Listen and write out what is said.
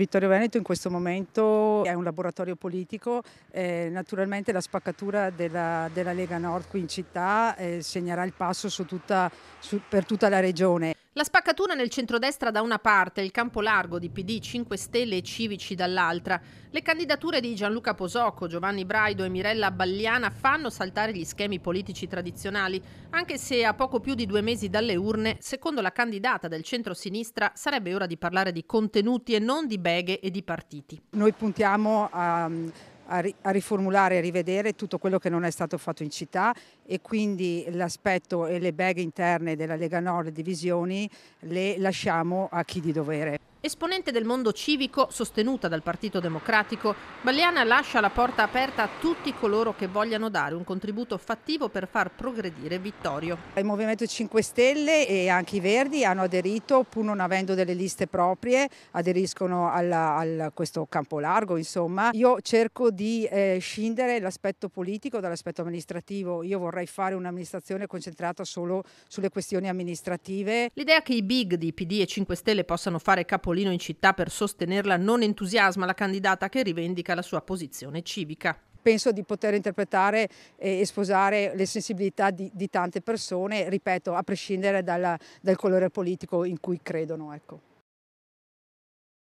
Vittorio Veneto in questo momento è un laboratorio politico, eh, naturalmente la spaccatura della, della, Lega Nord qui in città eh, segnerà il passo su tutta, su, per tutta la regione. La spaccatura nel centrodestra da una parte, il campo largo di PD, 5 Stelle e Civici dall'altra. Le candidature di Gianluca Posocco, Giovanni Braido e Mirella Balliana fanno saltare gli schemi politici tradizionali, anche se a poco più di due mesi dalle urne, secondo la candidata del centro-sinistra, sarebbe ora di parlare di contenuti e non di beghe e di partiti. Noi puntiamo a a, riformulare e rivedere tutto quello che non è stato fatto in città e quindi l'aspetto e le beghe interne della Lega Nord Divisioni le lasciamo a chi di dovere. Esponente del mondo civico, sostenuta dal Partito Democratico, Balliana lascia la porta aperta a tutti coloro che vogliano dare un contributo fattivo per far progredire Vittorio. Il Movimento 5 Stelle e anche i Verdi hanno aderito, pur non avendo delle liste proprie, aderiscono a questo campo largo. Insomma. Io cerco di eh, scindere l'aspetto politico dall'aspetto amministrativo. Io vorrei fare un'amministrazione concentrata solo sulle questioni amministrative. L'idea che i big di PD e 5 Stelle possano fare capo Topolino in città per sostenerla non entusiasma la candidata che rivendica la sua posizione civica penso di poter interpretare eh, e sposare le sensibilità di, di tante persone, ripeto, a prescindere dalla, dal colore politico in cui credono. Ecco.